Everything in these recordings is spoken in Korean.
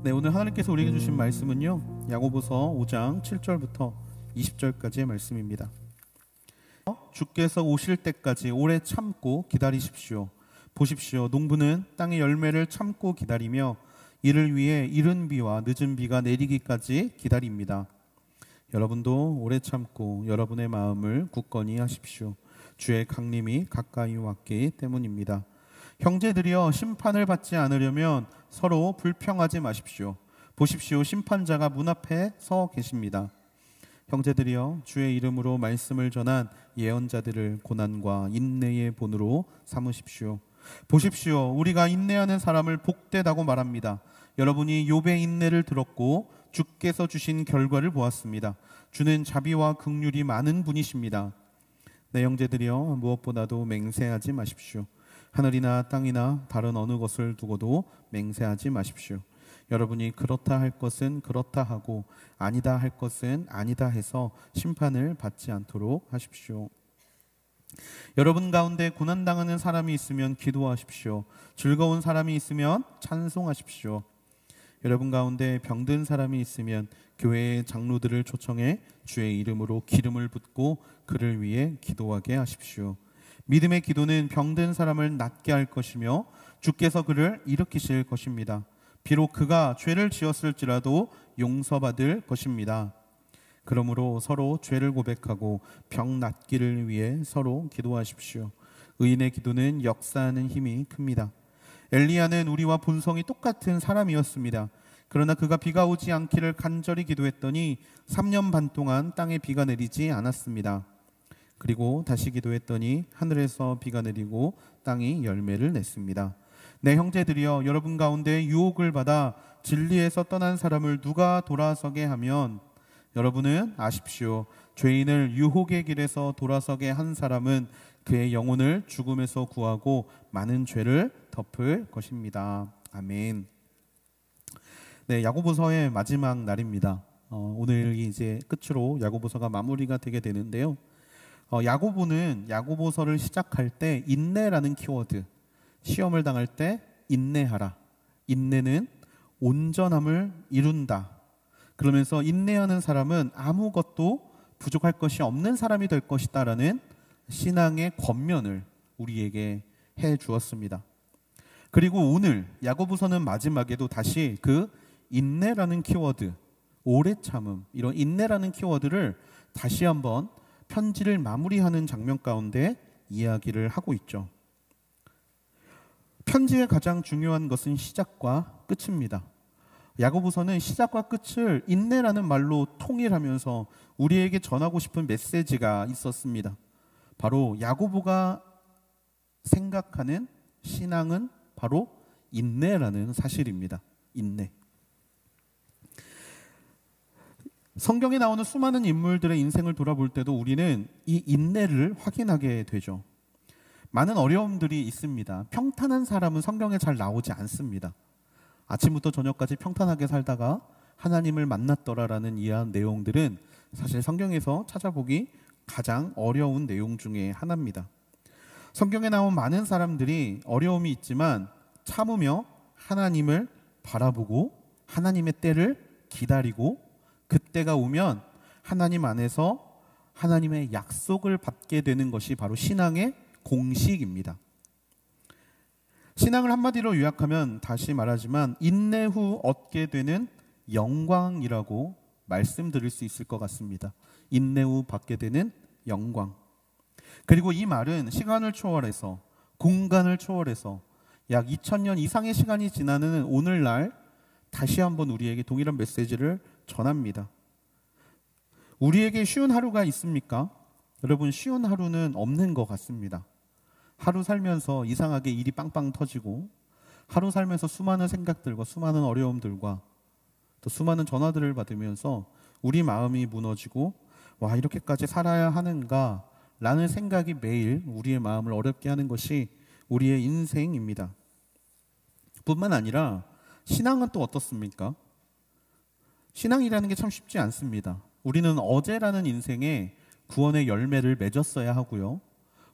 네, 오늘 하나님께서 우리에게 주신 음. 말씀은요. 야고보서 5장 7절부터 20절까지의 말씀입니다. 주께서 오실 때까지 오래 참고 기다리십시오. 보십시오. 농부는 땅의 열매를 참고 기다리며 이를 위해 이른 비와 늦은 비가 내리기까지 기다립니다. 여러분도 오래 참고 여러분의 마음을 굳건히 하십시오. 주의 강림이 가까이 왔기 때문입니다. 형제들이여 심판을 받지 않으려면 서로 불평하지 마십시오. 보십시오. 심판자가 문 앞에 서 계십니다. 형제들이여 주의 이름으로 말씀을 전한 예언자들을 고난과 인내의 본으로 삼으십시오. 보십시오. 우리가 인내하는 사람을 복되다고 말합니다. 여러분이 욥의 인내를 들었고 주께서 주신 결과를 보았습니다. 주는 자비와 극률이 많은 분이십니다. 내 네, 형제들이여 무엇보다도 맹세하지 마십시오. 하늘이나 땅이나 다른 어느 것을 두고도 맹세하지 마십시오. 여러분이 그렇다 할 것은 그렇다 하고 아니다 할 것은 아니다 해서 심판을 받지 않도록 하십시오. 여러분 가운데 고난 당하는 사람이 있으면 기도하십시오. 즐거운 사람이 있으면 찬송하십시오. 여러분 가운데 병든 사람이 있으면 교회의 장로들을 초청해 주의 이름으로 기름을 붓고 그를 위해 기도하게 하십시오. 믿음의 기도는 병든 사람을 낫게 할 것이며 주께서 그를 일으키실 것입니다. 비록 그가 죄를 지었을지라도 용서받을 것입니다. 그러므로 서로 죄를 고백하고 병 낫기를 위해 서로 기도하십시오. 의인의 기도는 역사하는 힘이 큽니다. 엘리야는 우리와 본성이 똑같은 사람이었습니다. 그러나 그가 비가 오지 않기를 간절히 기도했더니 3년 반 동안 땅에 비가 내리지 않았습니다. 그리고 다시 기도했더니 하늘에서 비가 내리고 땅이 열매를 냈습니다. 내 네, 형제들이여 여러분 가운데 유혹을 받아 진리에서 떠난 사람을 누가 돌아서게 하면 여러분은 아십시오. 죄인을 유혹의 길에서 돌아서게 한 사람은 그의 영혼을 죽음에서 구하고 많은 죄를 덮을 것입니다. 아멘. 네, 야고보서의 마지막 날입니다. 어, 오늘이 이제 끝으로 야고보서가 마무리가 되게 되는데요. 어, 야고보는 야고보서를 시작할 때 인내라는 키워드, 시험을 당할 때 인내하라. 인내는 온전함을 이룬다. 그러면서 인내하는 사람은 아무것도 부족할 것이 없는 사람이 될 것이다라는 신앙의 권면을 우리에게 해 주었습니다. 그리고 오늘 야고보서는 마지막에도 다시 그 인내라는 키워드, 오래 참음 이런 인내라는 키워드를 다시 한번 편지를 마무리하는 장면 가운데 이야기를 하고 있죠. 편지의 가장 중요한 것은 시작과 끝입니다. 야고보서는 시작과 끝을 인내라는 말로 통일하면서 우리에게 전하고 싶은 메시지가 있었습니다. 바로 야고보가 생각하는 신앙은 바로 인내라는 사실입니다. 인내. 성경에 나오는 수많은 인물들의 인생을 돌아볼 때도 우리는 이 인내를 확인하게 되죠. 많은 어려움들이 있습니다. 평탄한 사람은 성경에 잘 나오지 않습니다. 아침부터 저녁까지 평탄하게 살다가 하나님을 만났더라라는 이러한 내용들은 사실 성경에서 찾아보기 가장 어려운 내용 중에 하나입니다. 성경에 나온 많은 사람들이 어려움이 있지만 참으며 하나님을 바라보고 하나님의 때를 기다리고 그때가 오면 하나님 안에서 하나님의 약속을 받게 되는 것이 바로 신앙의 공식입니다. 신앙을 한마디로 요약하면 다시 말하지만 인내 후 얻게 되는 영광이라고 말씀드릴 수 있을 것 같습니다. 인내 후 받게 되는 영광. 그리고 이 말은 시간을 초월해서 공간을 초월해서 약 2000년 이상의 시간이 지나는 오늘날 다시 한번 우리에게 동일한 메시지를 전합니다. 우리에게 쉬운 하루가 있습니까? 여러분, 쉬운 하루는 없는 것 같습니다. 하루 살면서 이상하게 일이 빵빵 터지고, 하루 살면서 수많은 생각들과 수많은 어려움들과 또 수많은 전화들을 받으면서 우리 마음이 무너지고, 와, 이렇게까지 살아야 하는가? 라는 생각이 매일 우리의 마음을 어렵게 하는 것이 우리의 인생입니다. 뿐만 아니라 신앙은 또 어떻습니까? 신앙이라는 게 참 쉽지 않습니다. 우리는 어제라는 인생의 구원의 열매를 맺었어야 하고요.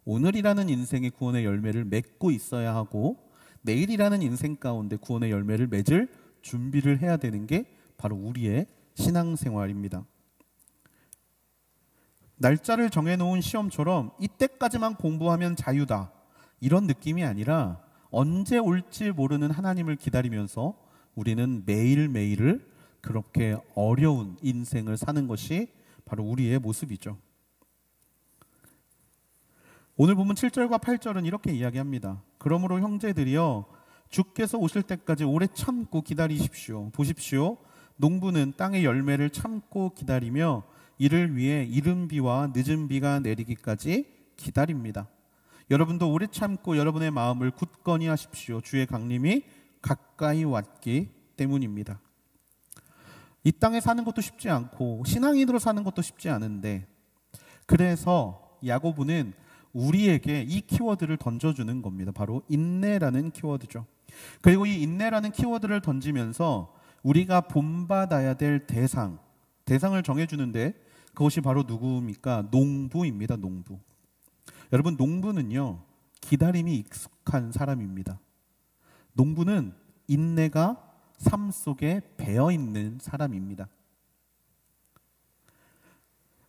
오늘이라는 인생의 구원의 열매를 맺고 있어야 하고 내일이라는 인생 가운데 구원의 열매를 맺을 준비를 해야 되는 게 바로 우리의 신앙생활입니다. 날짜를 정해놓은 시험처럼 이때까지만 공부하면 자유다. 이런 느낌이 아니라 언제 올지 모르는 하나님을 기다리면서 우리는 매일매일을 그렇게 어려운 인생을 사는 것이 바로 우리의 모습이죠. 오늘 보면 7절과 8절은 이렇게 이야기합니다. 그러므로 형제들이여 주께서 오실 때까지 오래 참고 기다리십시오. 보십시오. 농부는 땅의 열매를 참고 기다리며 이를 위해 이른 비와 늦은 비가 내리기까지 기다립니다. 여러분도 오래 참고 여러분의 마음을 굳건히 하십시오. 주의 강림이 가까이 왔기 때문입니다. 이 땅에 사는 것도 쉽지 않고 신앙인으로 사는 것도 쉽지 않은데 그래서 야고보는 우리에게 이 키워드를 던져주는 겁니다. 바로 인내라는 키워드죠. 그리고 이 인내라는 키워드를 던지면서 우리가 본받아야 될 대상, 대상을 정해주는데 그것이 바로 누구입니까? 농부입니다, 농부. 여러분, 농부는요, 기다림이 익숙한 사람입니다. 농부는 인내가 삶 속에 배어 있는 사람입니다.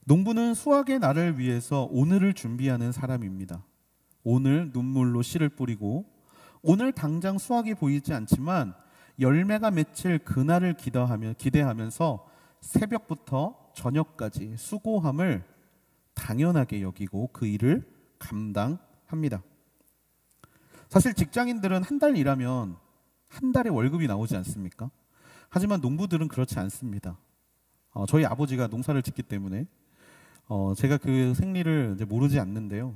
농부는 수확의 날을 위해서 오늘을 준비하는 사람입니다. 오늘 눈물로 씨를 뿌리고 오늘 당장 수확이 보이지 않지만 열매가 맺힐 그날을 기대하며, 기대하면서 새벽부터 저녁까지 수고함을 당연하게 여기고 그 일을 감당합니다. 사실 직장인들은 한 달 일하면 한 달에 월급이 나오지 않습니까? 하지만 농부들은 그렇지 않습니다. 어, 저희 아버지가 농사를 짓기 때문에 어, 제가 그 생리를 이제 모르지 않는데요.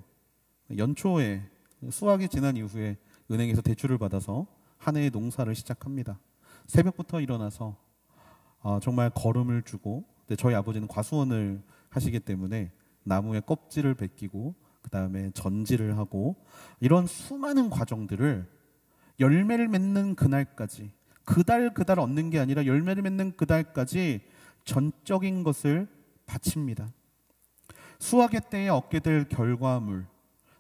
연초에 수확이 지난 이후에 은행에서 대출을 받아서 한 해의 농사를 시작합니다. 새벽부터 일어나서 어, 정말 걸음을 주고 저희 아버지는 과수원을 하시기 때문에 나무에 껍질을 벗기고 그 다음에 전지를 하고 이런 수많은 과정들을 열매를 맺는 그날까지 그달 그달 얻는 게 아니라 열매를 맺는 그날까지 전적인 것을 바칩니다. 수학의 때에 얻게 될 결과물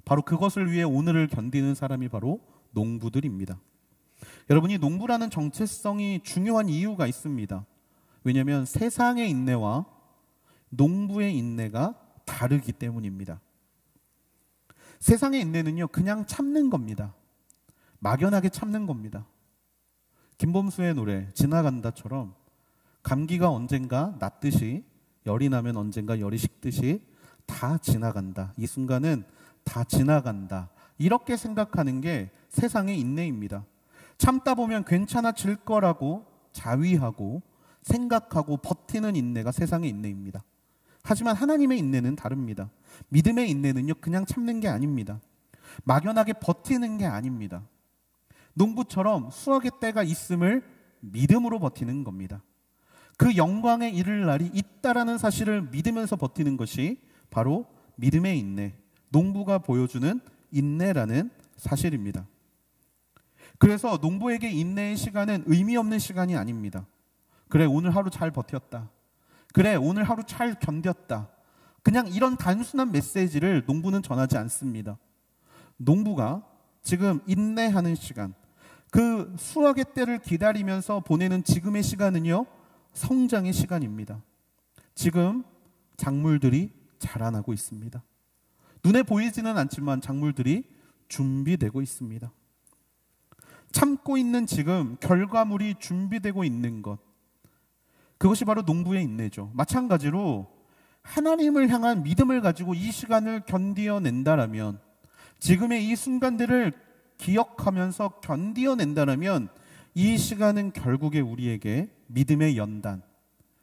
바로 그것을 위해 오늘을 견디는 사람이 바로 농부들입니다. 여러분이 농부라는 정체성이 중요한 이유가 있습니다. 왜냐하면 세상의 인내와 농부의 인내가 다르기 때문입니다. 세상의 인내는요 그냥 참는 겁니다. 막연하게 참는 겁니다. 김범수의 노래 지나간다처럼 감기가 언젠가 낫듯이 열이 나면 언젠가 열이 식듯이 다 지나간다. 이 순간은 다 지나간다. 이렇게 생각하는 게 세상의 인내입니다. 참다 보면 괜찮아질 거라고 자위하고 생각하고 버티는 인내가 세상의 인내입니다. 하지만 하나님의 인내는 다릅니다. 믿음의 인내는요, 그냥 참는 게 아닙니다. 막연하게 버티는 게 아닙니다. 농부처럼 수확의 때가 있음을 믿음으로 버티는 겁니다. 그 영광에 이를 날이 있다라는 사실을 믿으면서 버티는 것이 바로 믿음의 인내, 농부가 보여주는 인내라는 사실입니다. 그래서 농부에게 인내의 시간은 의미 없는 시간이 아닙니다. 그래, 오늘 하루 잘 버텼다. 그래, 오늘 하루 잘 견뎠다. 그냥 이런 단순한 메시지를 농부는 전하지 않습니다. 농부가 지금 인내하는 시간. 그 수학의 때를 기다리면서 보내는 지금의 시간은요, 성장의 시간입니다. 지금 작물들이 자라나고 있습니다. 눈에 보이지는 않지만 작물들이 준비되고 있습니다. 참고 있는 지금 결과물이 준비되고 있는 것. 그것이 바로 농부의 인내죠. 마찬가지로 하나님을 향한 믿음을 가지고 이 시간을 견디어낸다라면 지금의 이 순간들을 기억하면서 견디어낸다면 이 시간은 결국에 우리에게 믿음의 연단,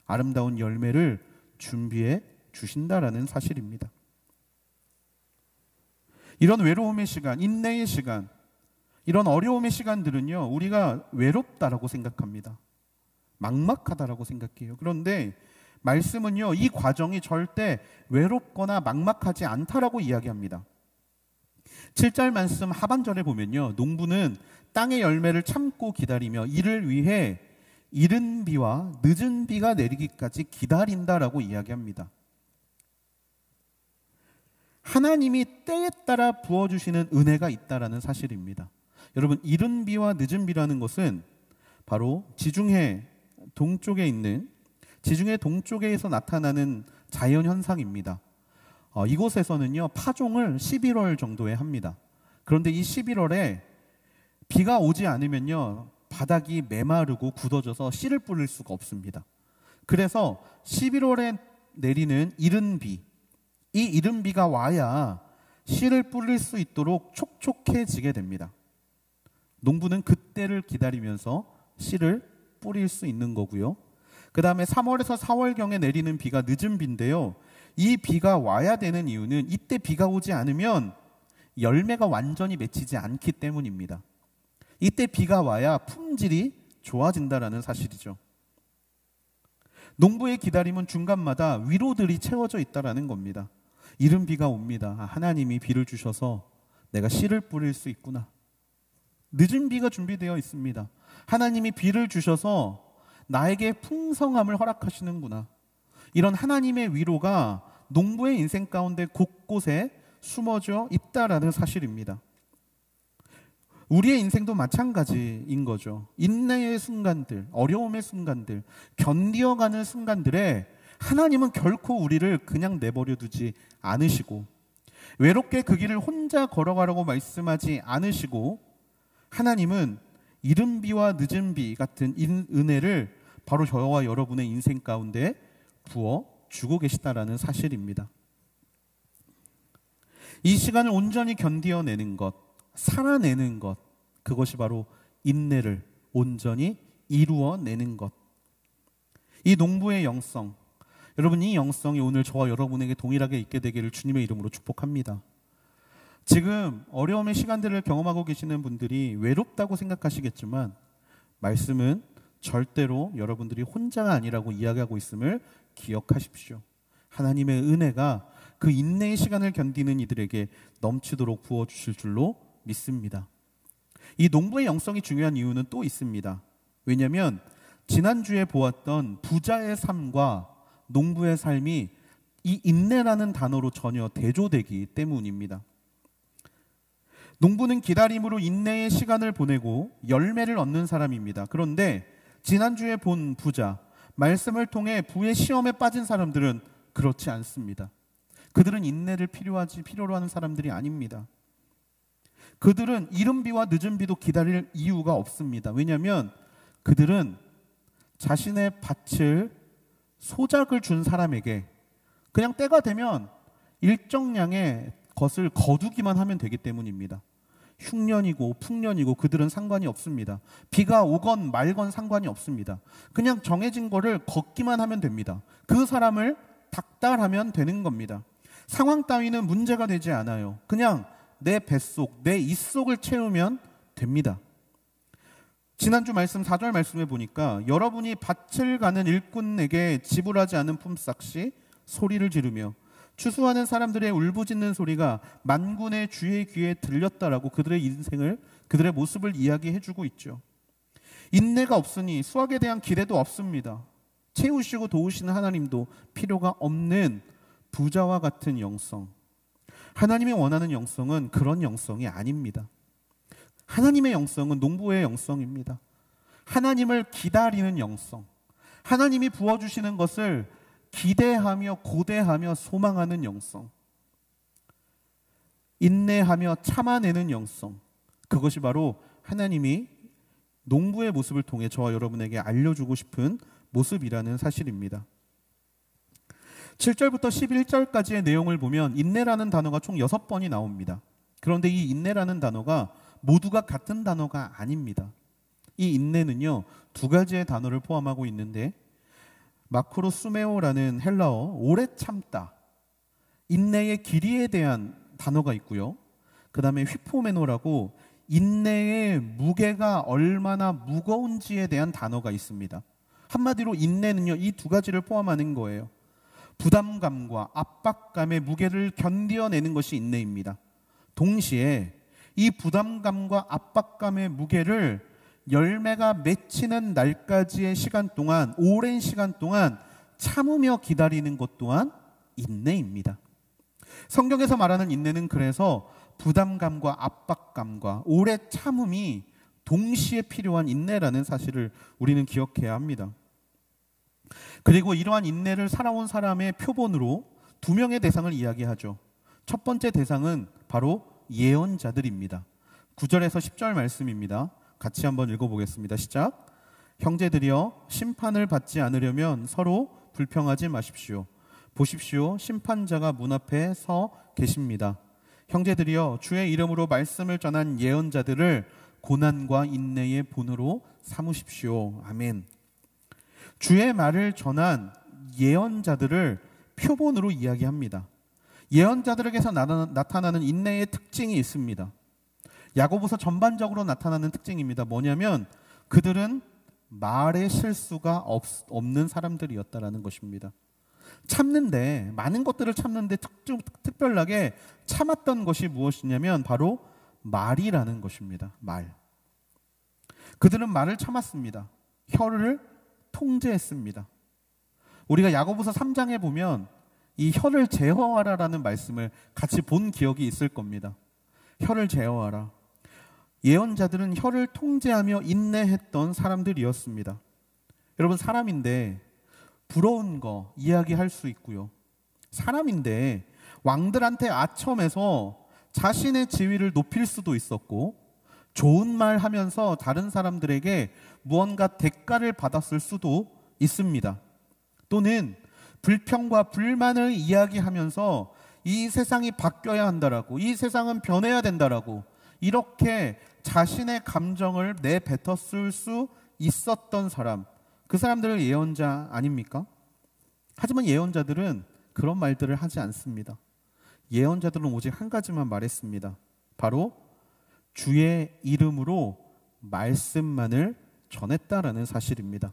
아름다운 열매를 준비해 주신다라는 사실입니다. 이런 외로움의 시간, 인내의 시간, 이런 어려움의 시간들은요, 우리가 외롭다라고 생각합니다. 막막하다라고 생각해요. 그런데 말씀은요, 이 과정이 절대 외롭거나 막막하지 않다라고 이야기합니다. 7절 말씀 하반절에 보면요. 농부는 땅의 열매를 참고 기다리며 이를 위해 이른 비와 늦은 비가 내리기까지 기다린다라고 이야기합니다. 하나님이 때에 따라 부어주시는 은혜가 있다라는 사실입니다. 여러분, 이른 비와 늦은 비라는 것은 바로 지중해 동쪽에 있는 지중해 동쪽에서 나타나는 자연 현상입니다. 어, 이곳에서는요 파종을 11월 정도에 합니다. 그런데 이 11월에 비가 오지 않으면요 바닥이 메마르고 굳어져서 씨를 뿌릴 수가 없습니다. 그래서 11월에 내리는 이른 비, 이 이른 비가 와야 씨를 뿌릴 수 있도록 촉촉해지게 됩니다. 농부는 그때를 기다리면서 씨를 뿌릴 수 있는 거고요. 그 다음에 3월에서 4월경에 내리는 비가 늦은 비인데요. 이 비가 와야 되는 이유는 이때 비가 오지 않으면 열매가 완전히 맺히지 않기 때문입니다. 이때 비가 와야 품질이 좋아진다라는 사실이죠. 농부의 기다림은 중간마다 위로들이 채워져 있다라는 겁니다. 이른 비가 옵니다. 아, 하나님이 비를 주셔서 내가 씨를 뿌릴 수 있구나. 늦은 비가 준비되어 있습니다. 하나님이 비를 주셔서 나에게 풍성함을 허락하시는구나. 이런 하나님의 위로가 농부의 인생 가운데 곳곳에 숨어져 있다라는 사실입니다. 우리의 인생도 마찬가지인 거죠. 인내의 순간들, 어려움의 순간들, 견디어가는 순간들에 하나님은 결코 우리를 그냥 내버려 두지 않으시고, 외롭게 그 길을 혼자 걸어가라고 말씀하지 않으시고, 하나님은 이른 비와 늦은 비 같은 은혜를 바로 저와 여러분의 인생 가운데 부어 주고 계시다라는 사실입니다. 이 시간을 온전히 견디어내는 것, 살아내는 것, 그것이 바로 인내를 온전히 이루어내는 것. 이 농부의 영성, 여러분 이 영성이 오늘 저와 여러분에게 동일하게 있게 되기를 주님의 이름으로 축복합니다. 지금 어려움의 시간들을 경험하고 계시는 분들이 외롭다고 생각하시겠지만 말씀은 절대로 여러분들이 혼자가 아니라고 이야기하고 있음을 기억하십시오. 하나님의 은혜가 그 인내의 시간을 견디는 이들에게 넘치도록 부어 주실 줄로 믿습니다. 이 농부의 영성이 중요한 이유는 또 있습니다. 왜냐하면 지난주에 보았던 부자의 삶과 농부의 삶이 이 인내라는 단어로 전혀 대조되기 때문입니다. 농부는 기다림으로 인내의 시간을 보내고 열매를 얻는 사람입니다. 그런데 지난주에 본 부자, 말씀을 통해 부의 시험에 빠진 사람들은 그렇지 않습니다. 그들은 인내를 필요하지 필요로 하는 사람들이 아닙니다. 그들은 이른 비와 늦은 비도 기다릴 이유가 없습니다. 왜냐하면 그들은 자신의 밭을 소작을 준 사람에게 그냥 때가 되면 일정량의 것을 거두기만 하면 되기 때문입니다. 흉년이고 풍년이고 그들은 상관이 없습니다. 비가 오건 말건 상관이 없습니다. 그냥 정해진 거를 걷기만 하면 됩니다. 그 사람을 닥달하면 되는 겁니다. 상황 따위는 문제가 되지 않아요. 그냥 내 뱃속, 내 입속을 채우면 됩니다. 지난주 말씀 4절 말씀해 보니까 여러분이 밭을 가는 일꾼에게 지불하지 않은 품삯이 소리를 지르며 추수하는 사람들의 울부짖는 소리가 만군의 주의 귀에 들렸다라고 그들의 인생을 그들의 모습을 이야기해주고 있죠. 인내가 없으니 수학에 대한 기대도 없습니다. 채우시고 도우시는 하나님도 필요가 없는 부자와 같은 영성. 하나님이 원하는 영성은 그런 영성이 아닙니다. 하나님의 영성은 농부의 영성입니다. 하나님을 기다리는 영성. 하나님이 부어주시는 것을 기대하며 고대하며 소망하는 영성. 인내하며 참아내는 영성. 그것이 바로 하나님이 농부의 모습을 통해 저와 여러분에게 알려주고 싶은 모습이라는 사실입니다. 7절부터 11절까지의 내용을 보면 인내라는 단어가 총 6번이 나옵니다. 그런데 이 인내라는 단어가 모두가 같은 단어가 아닙니다. 이 인내는요, 두 가지의 단어를 포함하고 있는데 마크로스메오라는 헬라어 오래 참다 인내의 길이에 대한 단어가 있고요. 그 다음에 휘포메노라고 인내의 무게가 얼마나 무거운지에 대한 단어가 있습니다. 한마디로 인내는요, 이 두 가지를 포함하는 거예요. 부담감과 압박감의 무게를 견뎌내는 것이 인내입니다. 동시에 이 부담감과 압박감의 무게를 열매가 맺히는 날까지의 시간 동안, 오랜 시간 동안 참으며 기다리는 것 또한 인내입니다. 성경에서 말하는 인내는 그래서 부담감과 압박감과 오래 참음이 동시에 필요한 인내라는 사실을 우리는 기억해야 합니다. 그리고 이러한 인내를 살아온 사람의 표본으로 두 명의 대상을 이야기하죠. 첫 번째 대상은 바로 예언자들입니다. 9절에서 10절 말씀입니다. 같이 한번 읽어보겠습니다. 시작. 형제들이여 심판을 받지 않으려면 서로 불평하지 마십시오. 보십시오. 심판자가 문 앞에 서 계십니다. 형제들이여 주의 이름으로 말씀을 전한 예언자들을 고난과 인내의 본으로 삼으십시오. 아멘. 주의 말을 전한 예언자들을 표본으로 이야기합니다. 예언자들에게서 나타나는 인내의 특징이 있습니다. 야고보서 전반적으로 나타나는 특징입니다. 뭐냐면 그들은 말의 실수가 없, 없는 사람들이었다라는 것입니다. 참는데 많은 것들을 참는데 특, 특별하게 참았던 것이 무엇이냐면 바로 말이라는 것입니다. 말. 그들은 말을 참았습니다. 혀를 통제했습니다. 우리가 야고보서 3장에 보면 이 혀를 제어하라라는 말씀을 같이 본 기억이 있을 겁니다. 혀를 제어하라. 예언자들은 혀를 통제하며 인내했던 사람들이었습니다. 여러분 사람인데 부러운 거 이야기할 수 있고요. 사람인데 왕들한테 아첨해서 자신의 지위를 높일 수도 있었고 좋은 말 하면서 다른 사람들에게 무언가 대가를 받았을 수도 있습니다. 또는 불평과 불만을 이야기하면서 이 세상이 바뀌어야 한다라고 이 세상은 변해야 된다라고 이렇게 자신의 감정을 내뱉었을수 있었던 사람, 그 사람들을 예언자 아닙니까? 하지만 예언자들은 그런 말들을 하지 않습니다. 예언자들은 오직 한 가지만 말했습니다. 바로 주의 이름으로 말씀만을 전했다라는 사실입니다.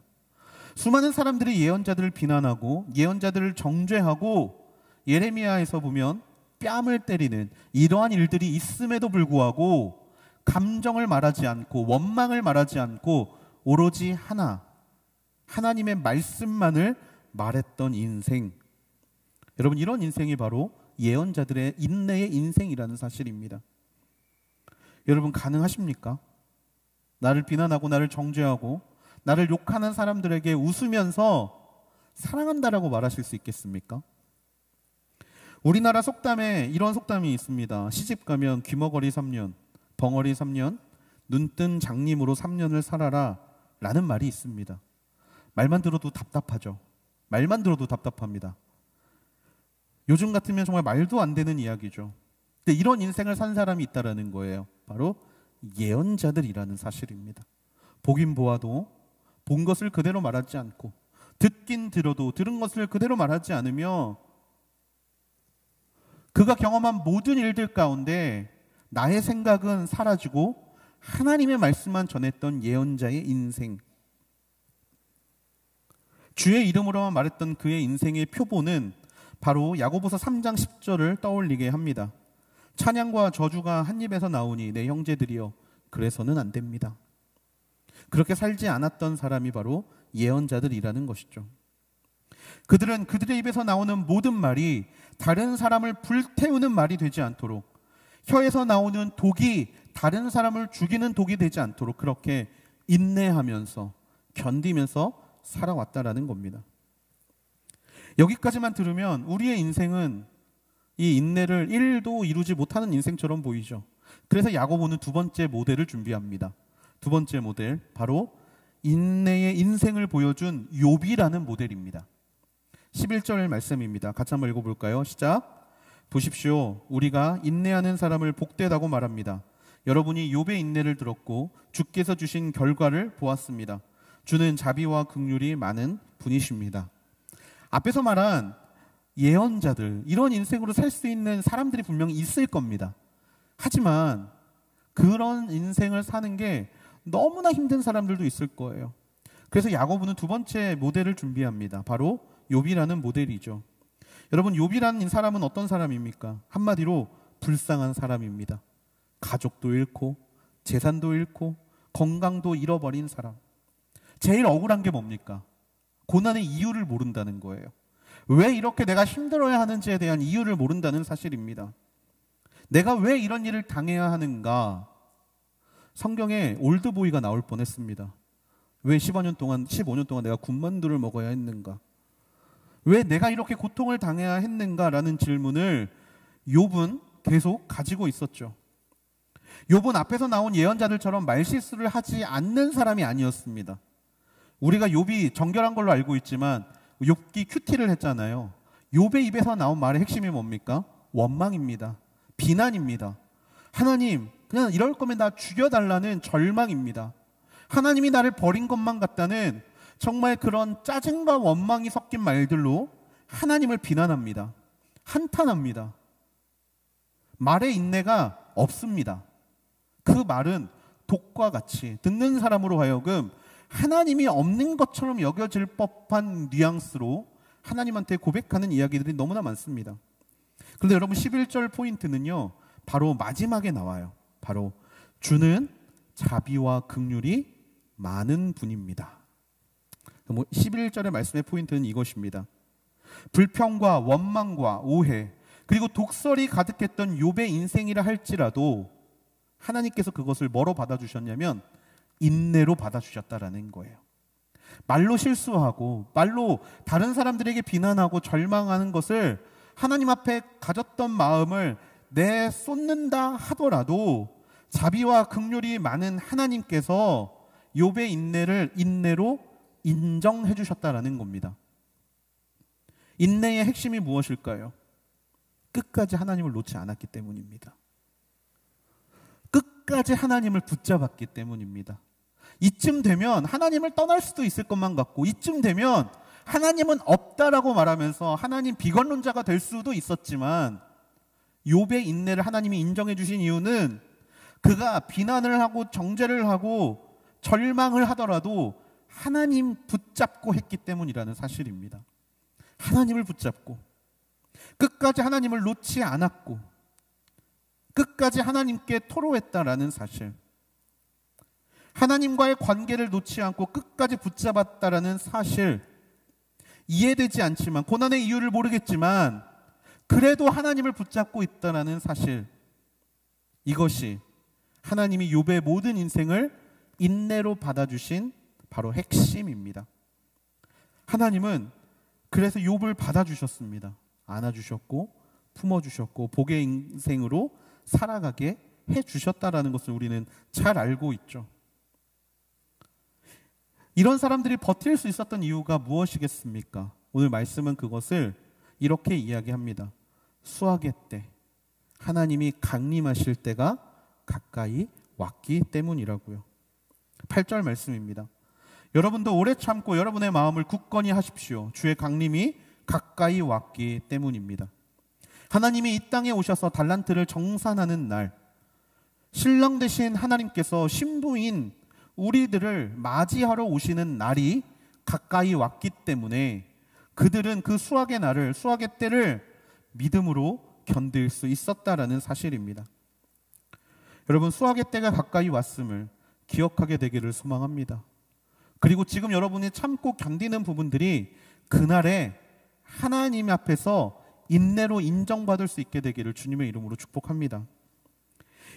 수많은 사람들이 예언자들을 비난하고 예언자들을 정죄하고 예레미야에서 보면 뺨을 때리는 이러한 일들이 있음에도 불구하고 감정을 말하지 않고 원망을 말하지 않고 오로지 하나 하나님의 말씀만을 말했던 인생. 여러분 이런 인생이 바로 예언자들의 인내의 인생이라는 사실입니다. 여러분 가능하십니까? 나를 비난하고 나를 정죄하고 나를 욕하는 사람들에게 웃으면서 사랑한다라고 말하실 수 있겠습니까? 우리나라 속담에 이런 속담이 있습니다. 시집 가면 귀머거리 3년, 벙어리 3년, 눈뜬 장님으로 3년을 살아라 라는 말이 있습니다. 말만 들어도 답답하죠. 말만 들어도 답답합니다. 요즘 같으면 정말 말도 안 되는 이야기죠. 근데 이런 인생을 산 사람이 있다라는 거예요. 바로 예언자들이라는 사실입니다. 보긴 보아도 본 것을 그대로 말하지 않고 듣긴 들어도 들은 것을 그대로 말하지 않으며 그가 경험한 모든 일들 가운데 나의 생각은 사라지고 하나님의 말씀만 전했던 예언자의 인생. 주의 이름으로만 말했던 그의 인생의 표본은 바로 야고보서 3장 10절을 떠올리게 합니다. 찬양과 저주가 한 입에서 나오니 내 형제들이여 그래서는 안 됩니다. 그렇게 살지 않았던 사람이 바로 예언자들이라는 것이죠. 그들은 그들의 입에서 나오는 모든 말이 다른 사람을 불태우는 말이 되지 않도록 혀에서 나오는 독이 다른 사람을 죽이는 독이 되지 않도록 그렇게 인내하면서 견디면서 살아왔다라는 겁니다. 여기까지만 들으면 우리의 인생은 이 인내를 1도 이루지 못하는 인생처럼 보이죠. 그래서 야고보는 두 번째 모델을 준비합니다. 두 번째 모델 바로 인내의 인생을 보여준 요비라는 모델입니다. 11절 말씀입니다. 같이 한번 읽어볼까요? 시작. 보십시오. 우리가 인내하는 사람을 복되다고 말합니다. 여러분이 욥의 인내를 들었고 주께서 주신 결과를 보았습니다. 주는 자비와 극률이 많은 분이십니다. 앞에서 말한 예언자들 이런 인생으로 살 수 있는 사람들이 분명히 있을 겁니다. 하지만 그런 인생을 사는 게 너무나 힘든 사람들도 있을 거예요. 그래서 야고보는 두 번째 모델을 준비합니다. 바로 욥이라는 모델이죠. 여러분 욥이라는 사람은 어떤 사람입니까? 한마디로 불쌍한 사람입니다. 가족도 잃고 재산도 잃고 건강도 잃어버린 사람. 제일 억울한 게 뭡니까? 고난의 이유를 모른다는 거예요. 왜 이렇게 내가 힘들어야 하는지에 대한 이유를 모른다는 사실입니다. 내가 왜 이런 일을 당해야 하는가? 성경에 올드보이가 나올 뻔했습니다. 왜 15년 동안 15년 동안 내가 군만두를 먹어야 했는가? 왜 내가 이렇게 고통을 당해야 했는가라는 질문을 욥은 계속 가지고 있었죠. 욥은 앞에서 나온 예언자들처럼 말실수를 하지 않는 사람이 아니었습니다. 우리가 욥이 정결한 걸로 알고 있지만 욥기 큐티를 했잖아요. 욥의 입에서 나온 말의 핵심이 뭡니까? 원망입니다. 비난입니다. 하나님, 그냥 이럴 거면 나 죽여달라는 절망입니다. 하나님이 나를 버린 것만 같다는 정말 그런 짜증과 원망이 섞인 말들로 하나님을 비난합니다. 한탄합니다. 말의 인내가 없습니다. 그 말은 독과 같이 듣는 사람으로 하여금 하나님이 없는 것처럼 여겨질 법한 뉘앙스로 하나님한테 고백하는 이야기들이 너무나 많습니다. 그런데 여러분 11절 포인트는요. 바로 마지막에 나와요. 바로 주는 자비와 긍휼이 많은 분입니다. 11절의 그 뭐 말씀의 포인트는 이것입니다. 불평과 원망과 오해 그리고 독설이 가득했던 요배 인생이라 할지라도 하나님께서 그것을 뭐로 받아주셨냐면 인내로 받아주셨다라는 거예요. 말로 실수하고 말로 다른 사람들에게 비난하고 절망하는 것을 하나님 앞에 가졌던 마음을 내 쏟는다 하더라도 자비와 극휼이 많은 하나님께서 요배 인내를 인내로 인정해 주셨다라는 겁니다. 인내의 핵심이 무엇일까요? 끝까지 하나님을 놓지 않았기 때문입니다. 끝까지 하나님을 붙잡았기 때문입니다. 이쯤 되면 하나님을 떠날 수도 있을 것만 같고, 이쯤 되면 하나님은 없다라고 말하면서 하나님 비관론자가 될 수도 있었지만, 욥의 인내를 하나님이 인정해 주신 이유는 그가 비난을 하고 정죄를 하고 절망을 하더라도 하나님 붙잡고 했기 때문이라는 사실입니다. 하나님을 붙잡고 끝까지 하나님을 놓지 않았고 끝까지 하나님께 토로했다라는 사실. 하나님과의 관계를 놓지 않고 끝까지 붙잡았다라는 사실. 이해되지 않지만 고난의 이유를 모르겠지만 그래도 하나님을 붙잡고 있다라는 사실. 이것이 하나님이 욥의 모든 인생을 인내로 받아주신 바로 핵심입니다. 하나님은 그래서 욥을 받아주셨습니다. 안아주셨고 품어주셨고 복의 인생으로 살아가게 해주셨다라는 것을 우리는 잘 알고 있죠. 이런 사람들이 버틸 수 있었던 이유가 무엇이겠습니까? 오늘 말씀은 그것을 이렇게 이야기합니다. 수학의 때 하나님이 강림하실 때가 가까이 왔기 때문이라고요. 8절 말씀입니다. 여러분도 오래 참고 여러분의 마음을 굳건히 하십시오. 주의 강림이 가까이 왔기 때문입니다. 하나님이 이 땅에 오셔서 달란트를 정산하는 날, 신랑 대신 하나님께서 신부인 우리들을 맞이하러 오시는 날이 가까이 왔기 때문에 그들은 그 수학의 날을, 수학의 때를 믿음으로 견딜 수 있었다라는 사실입니다. 여러분, 수학의 때가 가까이 왔음을 기억하게 되기를 소망합니다. 그리고 지금 여러분이 참고 견디는 부분들이 그날에 하나님 앞에서 인내로 인정받을 수 있게 되기를 주님의 이름으로 축복합니다.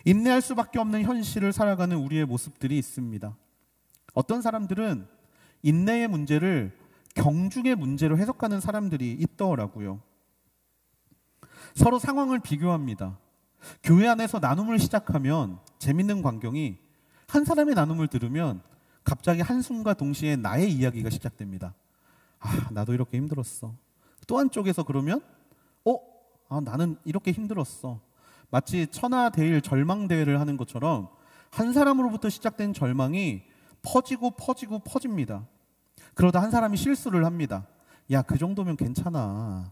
인내할 수밖에 없는 현실을 살아가는 우리의 모습들이 있습니다. 어떤 사람들은 인내의 문제를 경중의 문제로 해석하는 사람들이 있더라고요. 서로 상황을 비교합니다. 교회 안에서 나눔을 시작하면 재밌는 광경이 한 사람의 나눔을 들으면 갑자기 한숨과 동시에 나의 이야기가 시작됩니다. 아, 나도 이렇게 힘들었어. 또 한쪽에서 그러면, 어, 아, 나는 이렇게 힘들었어. 마치 천하대일 절망대회를 하는 것처럼 한 사람으로부터 시작된 절망이 퍼지고 퍼지고 퍼집니다. 그러다 한 사람이 실수를 합니다. 야, 그 정도면 괜찮아.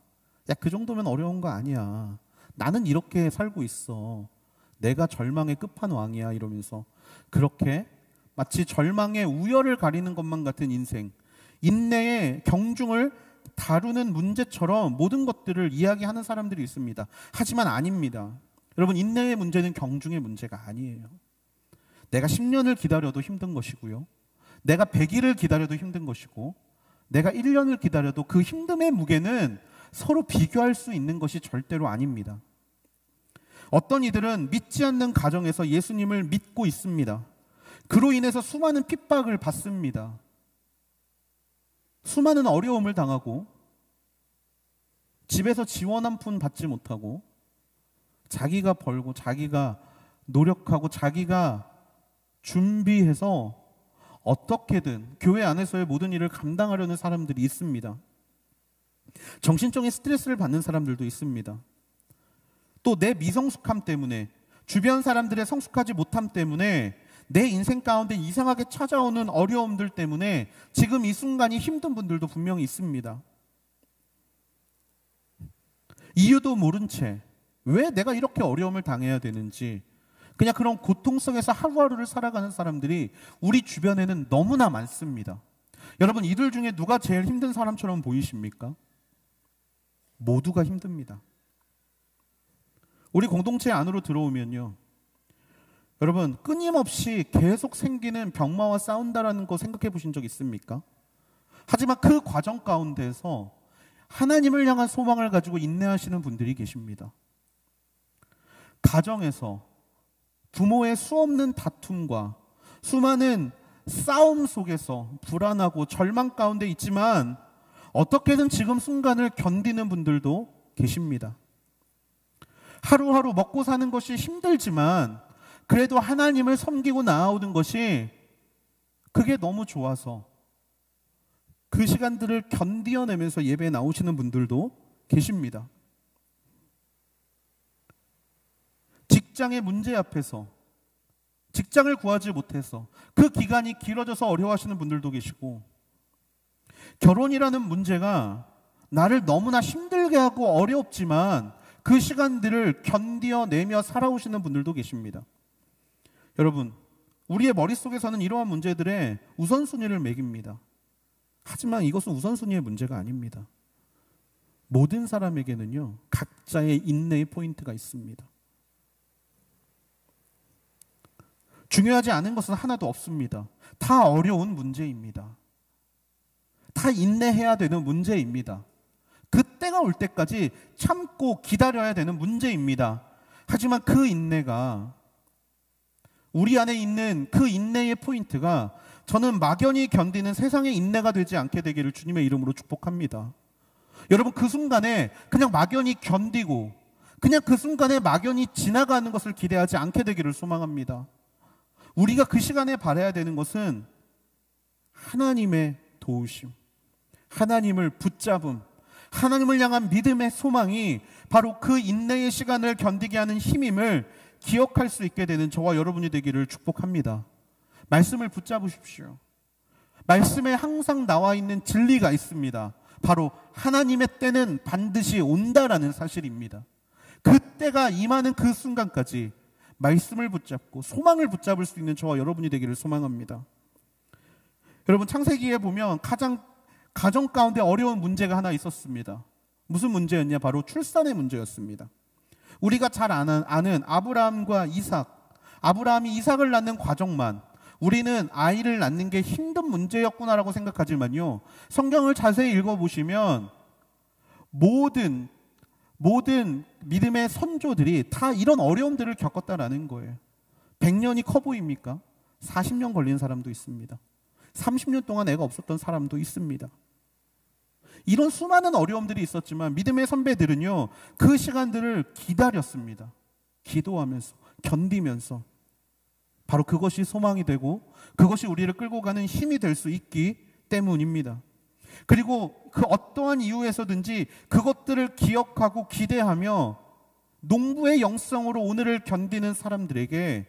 야, 그 정도면 어려운 거 아니야. 나는 이렇게 살고 있어. 내가 절망의 끝판왕이야. 이러면서 그렇게 마치 절망의 우열을 가리는 것만 같은 인생, 인내의 경중을 다루는 문제처럼 모든 것들을 이야기하는 사람들이 있습니다. 하지만 아닙니다. 여러분, 인내의 문제는 경중의 문제가 아니에요. 내가 10년을 기다려도 힘든 것이고요. 내가 100일을 기다려도 힘든 것이고, 내가 1년을 기다려도 그 힘듦의 무게는 서로 비교할 수 있는 것이 절대로 아닙니다. 어떤 이들은 믿지 않는 가정에서 예수님을 믿고 있습니다. 그로 인해서 수많은 핍박을 받습니다. 수많은 어려움을 당하고 집에서 지원 한 푼 받지 못하고 자기가 벌고 자기가 노력하고 자기가 준비해서 어떻게든 교회 안에서의 모든 일을 감당하려는 사람들이 있습니다. 정신적인 스트레스를 받는 사람들도 있습니다. 또 내 미성숙함 때문에 주변 사람들의 성숙하지 못함 때문에 내 인생 가운데 이상하게 찾아오는 어려움들 때문에 지금 이 순간이 힘든 분들도 분명히 있습니다. 이유도 모른 채 왜 내가 이렇게 어려움을 당해야 되는지 그냥 그런 고통 속에서 하루하루를 살아가는 사람들이 우리 주변에는 너무나 많습니다. 여러분 이들 중에 누가 제일 힘든 사람처럼 보이십니까? 모두가 힘듭니다. 우리 공동체 안으로 들어오면요. 여러분 끊임없이 계속 생기는 병마와 싸운다라는 거 생각해 보신 적 있습니까? 하지만 그 과정 가운데서 하나님을 향한 소망을 가지고 인내하시는 분들이 계십니다. 가정에서 부모의 수없는 다툼과 수많은 싸움 속에서 불안하고 절망 가운데 있지만 어떻게든 지금 순간을 견디는 분들도 계십니다. 하루하루 먹고 사는 것이 힘들지만 그래도 하나님을 섬기고 나아오는 것이 그게 너무 좋아서 그 시간들을 견디어내면서 예배에 나오시는 분들도 계십니다. 직장의 문제 앞에서 직장을 구하지 못해서 그 기간이 길어져서 어려워하시는 분들도 계시고 결혼이라는 문제가 나를 너무나 힘들게 하고 어렵지만 그 시간들을 견디어내며 살아오시는 분들도 계십니다. 여러분, 우리의 머릿속에서는 이러한 문제들의 우선순위를 매깁니다. 하지만 이것은 우선순위의 문제가 아닙니다. 모든 사람에게는요, 각자의 인내의 포인트가 있습니다. 중요하지 않은 것은 하나도 없습니다. 다 어려운 문제입니다. 다 인내해야 되는 문제입니다. 그때가 올 때까지 참고 기다려야 되는 문제입니다. 하지만 그 인내가 우리 안에 있는 그 인내의 포인트가 저는 막연히 견디는 세상의 인내가 되지 않게 되기를 주님의 이름으로 축복합니다. 여러분 그 순간에 그냥 막연히 견디고 그냥 그 순간에 막연히 지나가는 것을 기대하지 않게 되기를 소망합니다. 우리가 그 시간에 바라야 되는 것은 하나님의 도우심, 하나님을 붙잡음, 하나님을 향한 믿음의 소망이 바로 그 인내의 시간을 견디게 하는 힘임을 기억할 수 있게 되는 저와 여러분이 되기를 축복합니다. 말씀을 붙잡으십시오. 말씀에 항상 나와 있는 진리가 있습니다. 바로 하나님의 때는 반드시 온다라는 사실입니다. 그 때가 임하는 그 순간까지 말씀을 붙잡고 소망을 붙잡을 수 있는 저와 여러분이 되기를 소망합니다. 여러분 창세기에 보면 가장 가정 가운데 어려운 문제가 하나 있었습니다. 무슨 문제였냐? 바로 출산의 문제였습니다. 우리가 잘 아는, 아는 아브라함과 이삭, 아브라함이 이삭을 낳는 과정만 우리는 아이를 낳는 게 힘든 문제였구나라고 생각하지만요. 성경을 자세히 읽어보시면 모든, 모든 믿음의 선조들이 다 이런 어려움들을 겪었다라는 거예요. 100년이 커 보입니까? 40년 걸린 사람도 있습니다. 30년 동안 애가 없었던 사람도 있습니다. 이런 수많은 어려움들이 있었지만 믿음의 선배들은요, 그 시간들을 기다렸습니다. 기도하면서, 견디면서. 바로 그것이 소망이 되고 그것이 우리를 끌고 가는 힘이 될 수 있기 때문입니다. 그리고 그 어떠한 이유에서든지 그것들을 기억하고 기대하며 농부의 영성으로 오늘을 견디는 사람들에게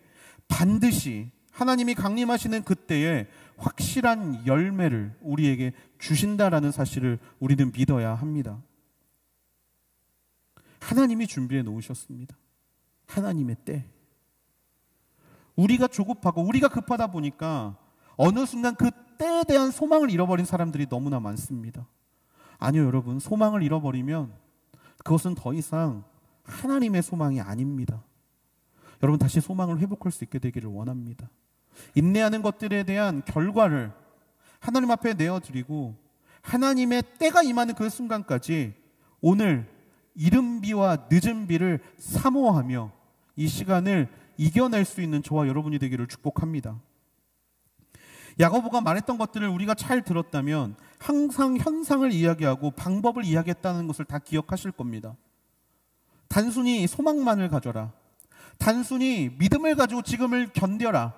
반드시 하나님이 강림하시는 그때에 확실한 열매를 우리에게 주신다라는 사실을 우리는 믿어야 합니다. 하나님이 준비해 놓으셨습니다. 하나님의 때. 우리가 조급하고 우리가 급하다 보니까 어느 순간 그 때에 대한 소망을 잃어버린 사람들이 너무나 많습니다. 아니요, 여러분. 소망을 잃어버리면 그것은 더 이상 하나님의 소망이 아닙니다. 여러분, 다시 소망을 회복할 수 있게 되기를 원합니다. 인내하는 것들에 대한 결과를 하나님 앞에 내어드리고 하나님의 때가 임하는 그 순간까지 오늘 이른비와 늦은비를 사모하며 이 시간을 이겨낼 수 있는 저와 여러분이 되기를 축복합니다. 야고보가 말했던 것들을 우리가 잘 들었다면 항상 현상을 이야기하고 방법을 이야기했다는 것을 다 기억하실 겁니다. 단순히 소망만을 가져라. 단순히 믿음을 가지고 지금을 견뎌라.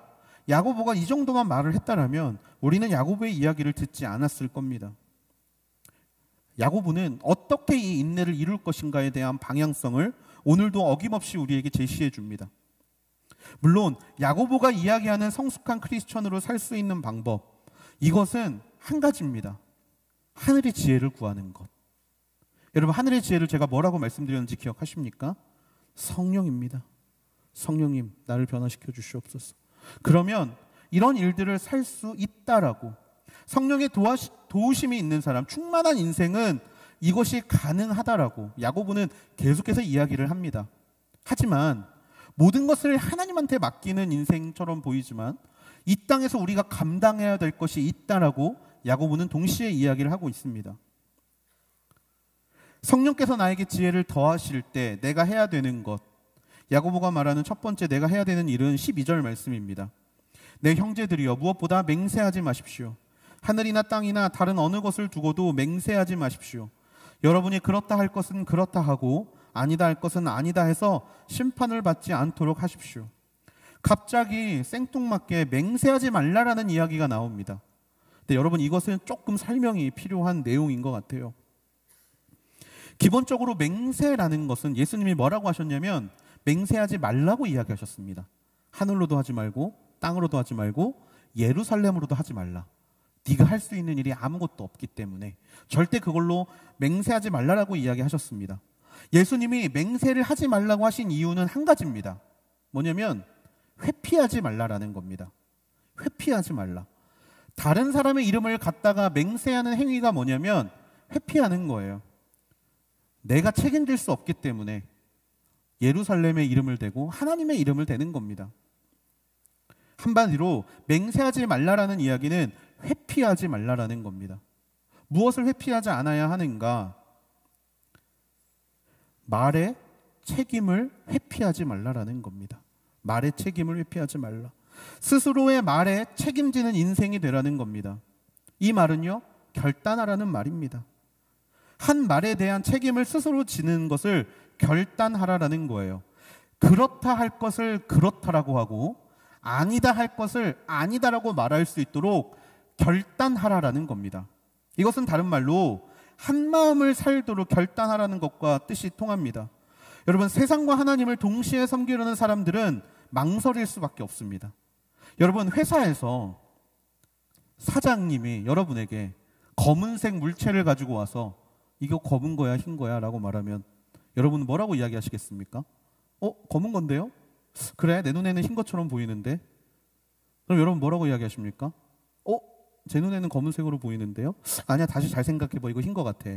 야고보가 이 정도만 말을 했다라면 우리는 야고보의 이야기를 듣지 않았을 겁니다. 야고보는 어떻게 이 인내를 이룰 것인가에 대한 방향성을 오늘도 어김없이 우리에게 제시해 줍니다. 물론 야고보가 이야기하는 성숙한 크리스천으로 살 수 있는 방법 이것은 한 가지입니다. 하늘의 지혜를 구하는 것. 여러분 하늘의 지혜를 제가 뭐라고 말씀드렸는지 기억하십니까? 성령입니다. 성령님 나를 변화시켜 주시옵소서. 그러면 이런 일들을 살 수 있다라고 성령의 도와, 도우심이 있는 사람, 충만한 인생은 이것이 가능하다라고 야고보는 계속해서 이야기를 합니다. 하지만 모든 것을 하나님한테 맡기는 인생처럼 보이지만 이 땅에서 우리가 감당해야 될 것이 있다라고 야고보는 동시에 이야기를 하고 있습니다. 성령께서 나에게 지혜를 더하실 때 내가 해야 되는 것, 야고보가 말하는 첫 번째 내가 해야 되는 일은 12절 말씀입니다. 내 형제들이여 무엇보다 맹세하지 마십시오. 하늘이나 땅이나 다른 어느 것을 두고도 맹세하지 마십시오. 여러분이 그렇다 할 것은 그렇다 하고 아니다 할 것은 아니다 해서 심판을 받지 않도록 하십시오. 갑자기 생뚱맞게 맹세하지 말라라는 이야기가 나옵니다. 근데 여러분 이것은 조금 설명이 필요한 내용인 것 같아요. 기본적으로 맹세라는 것은 예수님이 뭐라고 하셨냐면 맹세하지 말라고 이야기하셨습니다. 하늘로도 하지 말고 땅으로도 하지 말고 예루살렘으로도 하지 말라. 네가 할 수 있는 일이 아무것도 없기 때문에 절대 그걸로 맹세하지 말라라고 이야기하셨습니다. 예수님이 맹세를 하지 말라고 하신 이유는 한 가지입니다. 뭐냐면 회피하지 말라라는 겁니다. 회피하지 말라. 다른 사람의 이름을 갖다가 맹세하는 행위가 뭐냐면 회피하는 거예요. 내가 책임질 수 없기 때문에 예루살렘의 이름을 대고 하나님의 이름을 대는 겁니다. 한마디로 맹세하지 말라라는 이야기는 회피하지 말라라는 겁니다. 무엇을 회피하지 않아야 하는가? 말의 책임을 회피하지 말라라는 겁니다. 말의 책임을 회피하지 말라. 스스로의 말에 책임지는 인생이 되라는 겁니다. 이 말은요, 결단하라는 말입니다. 한 말에 대한 책임을 스스로 지는 것을 결단하라라는 거예요. 그렇다 할 것을 그렇다라고 하고 아니다 할 것을 아니다라고 말할 수 있도록 결단하라라는 겁니다. 이것은 다른 말로 한 마음을 살도록 결단하라는 것과 뜻이 통합니다. 여러분 세상과 하나님을 동시에 섬기려는 사람들은 망설일 수밖에 없습니다. 여러분 회사에서 사장님이 여러분에게 검은색 물체를 가지고 와서 이거 검은 거야 흰 거야라고 말하면 여러분 뭐라고 이야기하시겠습니까? 어? 검은 건데요? 그래 내 눈에는 흰 것처럼 보이는데 그럼 여러분 뭐라고 이야기하십니까? 어? 제 눈에는 검은색으로 보이는데요? 아니야 다시 잘 생각해봐 이거 흰 것 같아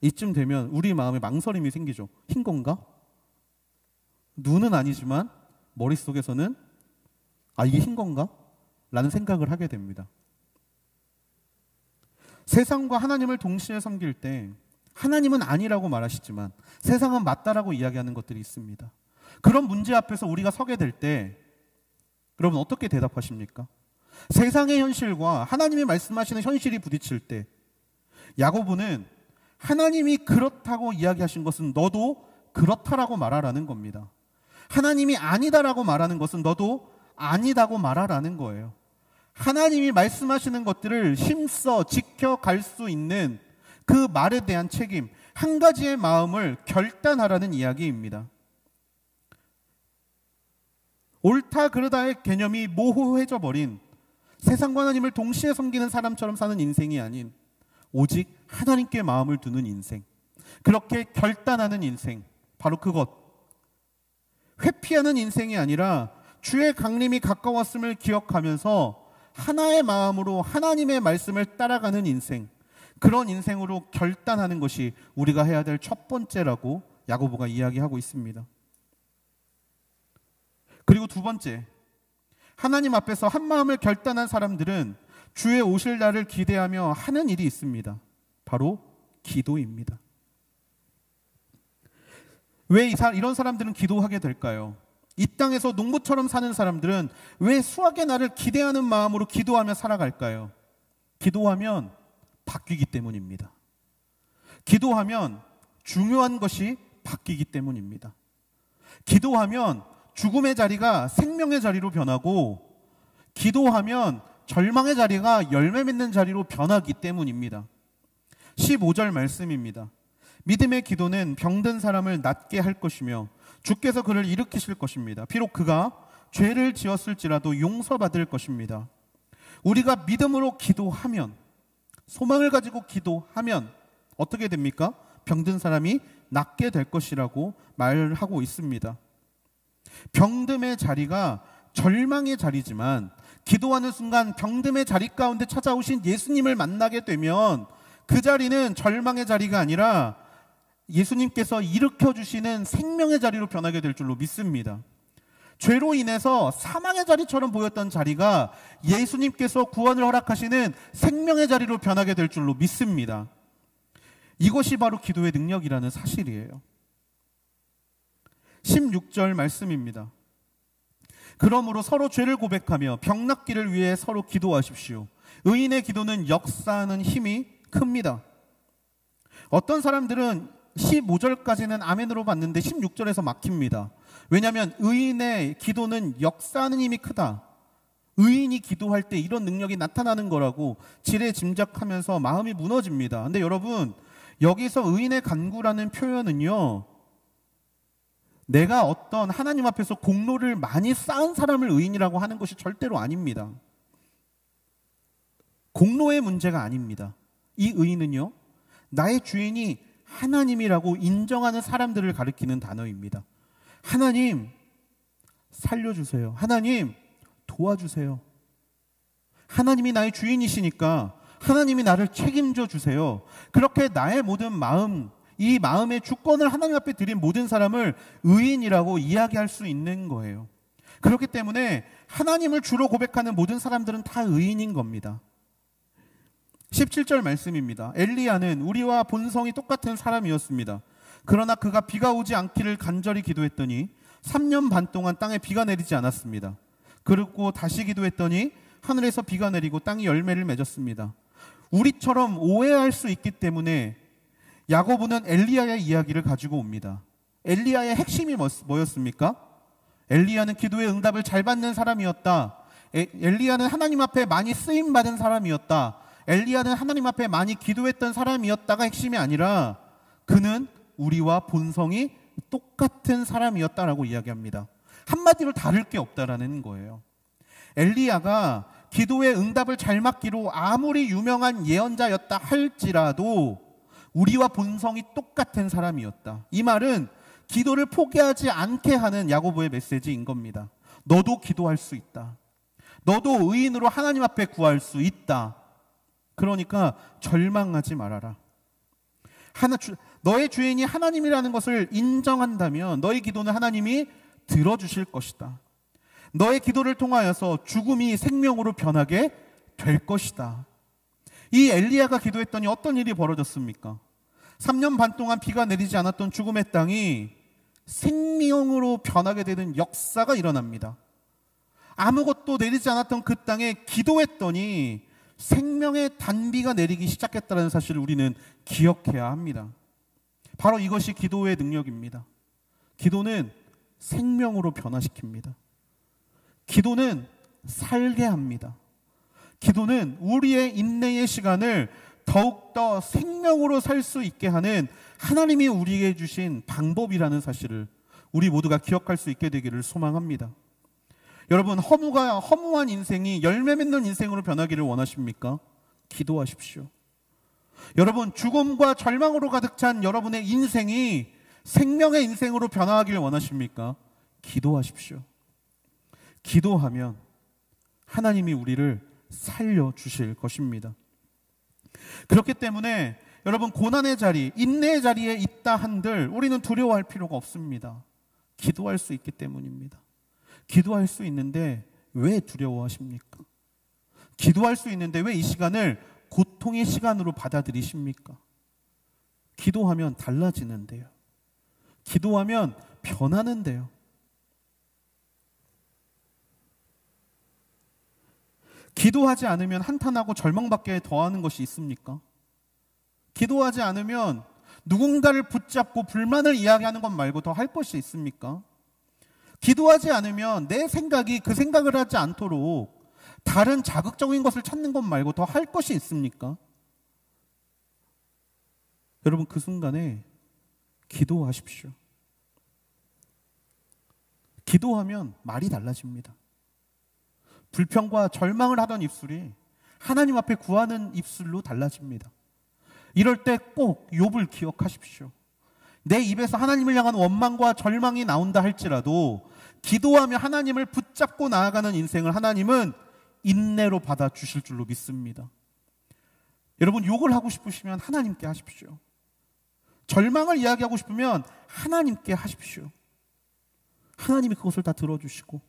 이쯤 되면 우리 마음에 망설임이 생기죠 흰 건가? 눈은 아니지만 머릿속에서는 아 이게 흰 건가? 라는 생각을 하게 됩니다 세상과 하나님을 동시에 섬길 때 하나님은 아니라고 말하시지만 세상은 맞다라고 이야기하는 것들이 있습니다. 그런 문제 앞에서 우리가 서게 될 때 여러분 어떻게 대답하십니까? 세상의 현실과 하나님이 말씀하시는 현실이 부딪힐 때 야고보는 하나님이 그렇다고 이야기하신 것은 너도 그렇다라고 말하라는 겁니다. 하나님이 아니다라고 말하는 것은 너도 아니다고 말하라는 거예요. 하나님이 말씀하시는 것들을 힘써 지켜갈 수 있는 그 말에 대한 책임, 한 가지의 마음을 결단하라는 이야기입니다. 옳다 그러다의 개념이 모호해져 버린 세상과 하나님을 동시에 섬기는 사람처럼 사는 인생이 아닌 오직 하나님께 마음을 두는 인생. 그렇게 결단하는 인생. 바로 그것. 회피하는 인생이 아니라 주의 강림이 가까웠음을 기억하면서 하나의 마음으로 하나님의 말씀을 따라가는 인생. 그런 인생으로 결단하는 것이 우리가 해야 될 첫 번째라고 야고보가 이야기하고 있습니다. 그리고 두 번째, 하나님 앞에서 한 마음을 결단한 사람들은 주의 오실 날을 기대하며 하는 일이 있습니다. 바로 기도입니다. 왜 이런 사람들은 기도하게 될까요? 이 땅에서 농부처럼 사는 사람들은 왜 수학의 날을 기대하는 마음으로 기도하며 살아갈까요? 기도하면 바뀌기 때문입니다. 기도하면 중요한 것이 바뀌기 때문입니다. 기도하면 죽음의 자리가 생명의 자리로 변하고 기도하면 절망의 자리가 열매 맺는 자리로 변하기 때문입니다. 15절 말씀입니다. 믿음의 기도는 병든 사람을 낫게 할 것이며 주께서 그를 일으키실 것입니다. 비록 그가 죄를 지었을지라도 용서받을 것입니다. 우리가 믿음으로 기도하면 소망을 가지고 기도하면 어떻게 됩니까? 병든 사람이 낫게 될 것이라고 말하고 있습니다. 병듦의 자리가 절망의 자리지만 기도하는 순간 병듦의 자리 가운데 찾아오신 예수님을 만나게 되면 그 자리는 절망의 자리가 아니라 예수님께서 일으켜 주시는 생명의 자리로 변하게 될 줄로 믿습니다. 죄로 인해서 사망의 자리처럼 보였던 자리가 예수님께서 구원을 허락하시는 생명의 자리로 변하게 될 줄로 믿습니다. 이것이 바로 기도의 능력이라는 사실이에요. 16절 말씀입니다. 그러므로 서로 죄를 고백하며 병낫기를 위해 서로 기도하십시오. 의인의 기도는 역사하는 힘이 큽니다. 어떤 사람들은 15절까지는 아멘으로 봤는데 16절에서 막힙니다. 왜냐하면 의인의 기도는 역사하는 힘이 크다. 의인이 기도할 때 이런 능력이 나타나는 거라고 지레 짐작하면서 마음이 무너집니다. 근데 여러분, 여기서 의인의 간구라는 표현은요, 내가 어떤 하나님 앞에서 공로를 많이 쌓은 사람을 의인이라고 하는 것이 절대로 아닙니다. 공로의 문제가 아닙니다. 이 의인은요, 나의 주인이 하나님이라고 인정하는 사람들을 가리키는 단어입니다. 하나님 살려주세요. 하나님 도와주세요. 하나님이 나의 주인이시니까 하나님이 나를 책임져 주세요. 그렇게 나의 모든 마음, 이 마음의 주권을 하나님 앞에 드린 모든 사람을 의인이라고 이야기할 수 있는 거예요. 그렇기 때문에 하나님을 주로 고백하는 모든 사람들은 다 의인인 겁니다. 17절 말씀입니다. 엘리야는 우리와 본성이 똑같은 사람이었습니다. 그러나 그가 비가 오지 않기를 간절히 기도했더니 3년 반 동안 땅에 비가 내리지 않았습니다. 그리고 다시 기도했더니 하늘에서 비가 내리고 땅이 열매를 맺었습니다. 우리처럼 오해할 수 있기 때문에 야고보는 엘리야의 이야기를 가지고 옵니다. 엘리야의 핵심이 뭐, 뭐였습니까? 엘리야는 기도의 응답을 잘 받는 사람이었다. 엘리야는 하나님 앞에 많이 쓰임 받은 사람이었다. 엘리야는 하나님 앞에 많이 기도했던 사람이었다가 핵심이 아니라 그는 우리와 본성이 똑같은 사람이었다라고 이야기합니다. 한마디로 다를 게 없다라는 거예요. 엘리야가 기도의 응답을 잘 맞기로 아무리 유명한 예언자였다 할지라도 우리와 본성이 똑같은 사람이었다. 이 말은 기도를 포기하지 않게 하는 야고보의 메시지인 겁니다. 너도 기도할 수 있다. 너도 의인으로 하나님 앞에 구할 수 있다. 그러니까 절망하지 말아라. 하나 주, 너의 주인이 하나님이라는 것을 인정한다면 너의 기도는 하나님이 들어주실 것이다. 너의 기도를 통하여서 죽음이 생명으로 변하게 될 것이다. 이 엘리야가 기도했더니 어떤 일이 벌어졌습니까? 3년 반 동안 비가 내리지 않았던 죽음의 땅이 생명으로 변하게 되는 역사가 일어납니다. 아무것도 내리지 않았던 그 땅에 기도했더니 생명의 단비가 내리기 시작했다는 사실을 우리는 기억해야 합니다. 바로 이것이 기도의 능력입니다. 기도는 생명으로 변화시킵니다. 기도는 살게 합니다. 기도는 우리의 인내의 시간을 더욱더 생명으로 살 수 있게 하는 하나님이 우리에게 주신 방법이라는 사실을 우리 모두가 기억할 수 있게 되기를 소망합니다. 여러분, 허무가, 허무한 인생이 열매 맺는 인생으로 변하기를 원하십니까? 기도하십시오. 여러분, 죽음과 절망으로 가득 찬 여러분의 인생이 생명의 인생으로 변화하길 원하십니까? 기도하십시오. 기도하면 하나님이 우리를 살려주실 것입니다. 그렇기 때문에 여러분, 고난의 자리, 인내의 자리에 있다 한들 우리는 두려워할 필요가 없습니다. 기도할 수 있기 때문입니다. 기도할 수 있는데 왜 두려워하십니까? 기도할 수 있는데 왜 이 시간을 고통의 시간으로 받아들이십니까? 기도하면 달라지는데요. 기도하면 변하는데요. 기도하지 않으면 한탄하고 절망밖에 더하는 것이 있습니까? 기도하지 않으면 누군가를 붙잡고 불만을 이야기하는 것 말고 더 할 것이 있습니까? 기도하지 않으면 내 생각이 그 생각을 하지 않도록 다른 자극적인 것을 찾는 것 말고 더 할 것이 있습니까? 여러분 그 순간에 기도하십시오. 기도하면 말이 달라집니다. 불평과 절망을 하던 입술이 하나님 앞에 구하는 입술로 달라집니다. 이럴 때 꼭 욥을 기억하십시오. 내 입에서 하나님을 향한 원망과 절망이 나온다 할지라도 기도하며 하나님을 붙잡고 나아가는 인생을 하나님은 인내로 받아 주실 줄로 믿습니다. 여러분 욕을 하고 싶으시면 하나님께 하십시오. 절망을 이야기하고 싶으면 하나님께 하십시오. 하나님이 그것을 다 들어주시고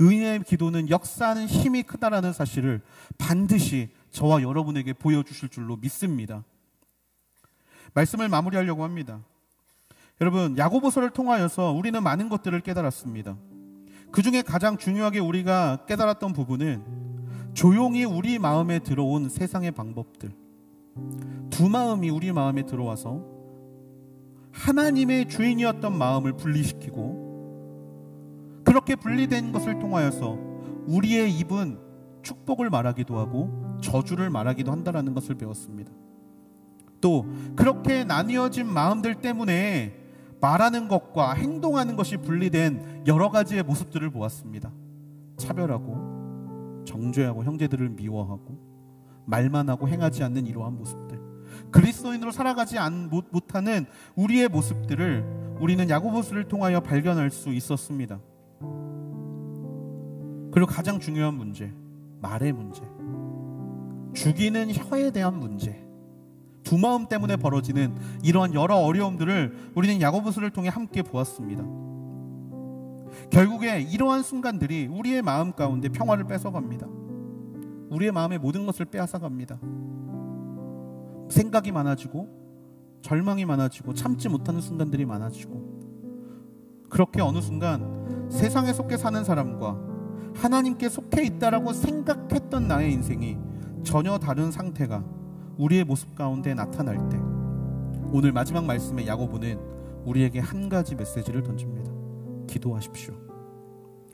의인의 기도는 역사하는 힘이 크다라는 사실을 반드시 저와 여러분에게 보여주실 줄로 믿습니다. 말씀을 마무리하려고 합니다. 여러분 야고보서를 통하여서 우리는 많은 것들을 깨달았습니다. 그 중에 가장 중요하게 우리가 깨달았던 부분은 조용히 우리 마음에 들어온 세상의 방법들. 두 마음이 우리 마음에 들어와서 하나님의 주인이었던 마음을 분리시키고 그렇게 분리된 것을 통하여서 우리의 입은 축복을 말하기도 하고 저주를 말하기도 한다라는 것을 배웠습니다. 또 그렇게 나뉘어진 마음들 때문에 말하는 것과 행동하는 것이 분리된 여러 가지의 모습들을 보았습니다. 차별하고 정죄하고 형제들을 미워하고 말만 하고 행하지 않는 이러한 모습들. 그리스도인으로 살아가지 못, 못하는 우리의 모습들을 우리는 야고보스를 통하여 발견할 수 있었습니다. 그리고 가장 중요한 문제, 말의 문제. 죽이는 혀에 대한 문제. 두 마음 때문에 벌어지는 이러한 여러 어려움들을 우리는 야고보서를 통해 함께 보았습니다. 결국에 이러한 순간들이 우리의 마음 가운데 평화를 뺏어갑니다. 우리의 마음의 모든 것을 빼앗아갑니다. 생각이 많아지고 절망이 많아지고 참지 못하는 순간들이 많아지고 그렇게 어느 순간 세상에 속해 사는 사람과 하나님께 속해 있다라고 생각했던 나의 인생이 전혀 다른 상태가 우리의 모습 가운데 나타날 때 오늘 마지막 말씀에 야고보는 우리에게 한 가지 메시지를 던집니다. 기도하십시오.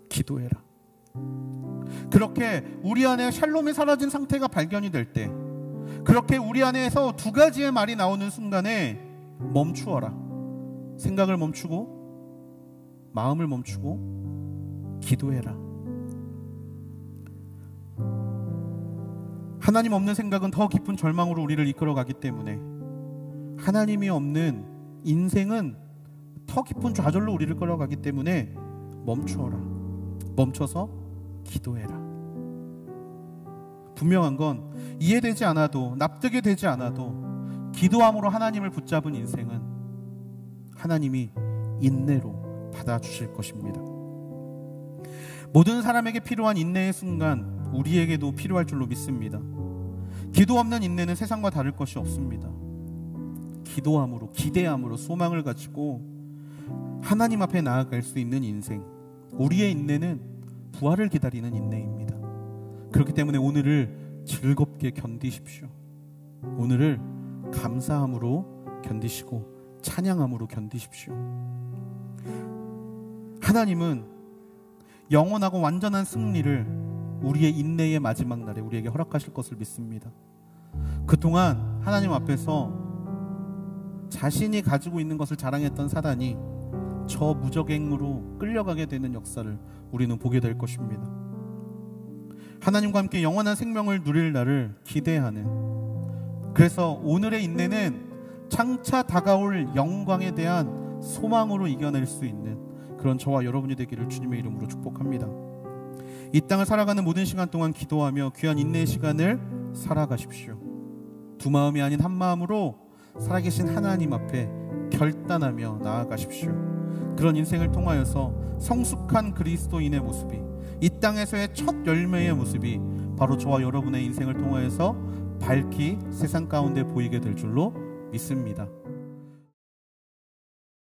기도해라. 그렇게 우리 안에 샬롬이 사라진 상태가 발견이 될 때, 그렇게 우리 안에서 두 가지의 말이 나오는 순간에 멈추어라. 생각을 멈추고, 마음을 멈추고, 기도해라. 하나님 없는 생각은 더 깊은 절망으로 우리를 이끌어가기 때문에 하나님이 없는 인생은 더 깊은 좌절로 우리를 끌어가기 때문에 멈추어라. 멈춰서 기도해라. 분명한 건 이해되지 않아도 납득이 되지 않아도 기도함으로 하나님을 붙잡은 인생은 하나님이 인내로 받아주실 것입니다. 모든 사람에게 필요한 인내의 순간 우리에게도 필요할 줄로 믿습니다. 기도 없는 인내는 세상과 다를 것이 없습니다. 기도함으로, 기대함으로 소망을 가지고 하나님 앞에 나아갈 수 있는 인생. 우리의 인내는 부활을 기다리는 인내입니다. 그렇기 때문에 오늘을 즐겁게 견디십시오. 오늘을 감사함으로 견디시고 찬양함으로 견디십시오. 하나님은 영원하고 완전한 승리를 우리의 인내의 마지막 날에 우리에게 허락하실 것을 믿습니다. 그동안 하나님 앞에서 자신이 가지고 있는 것을 자랑했던 사단이 저 무적행으로 끌려가게 되는 역사를 우리는 보게 될 것입니다. 하나님과 함께 영원한 생명을 누릴 날을 기대하는 그래서 오늘의 인내는 장차 다가올 영광에 대한 소망으로 이겨낼 수 있는 그런 저와 여러분이 되기를 주님의 이름으로 축복합니다. 이 땅을 살아가는 모든 시간 동안 기도하며 귀한 인내의 시간을 살아가십시오. 두 마음이 아닌 한 마음으로 살아계신 하나님 앞에 결단하며 나아가십시오. 그런 인생을 통하여서 성숙한 그리스도인의 모습이 이 땅에서의 첫 열매의 모습이 바로 저와 여러분의 인생을 통하여서 밝히 세상 가운데 보이게 될 줄로 믿습니다.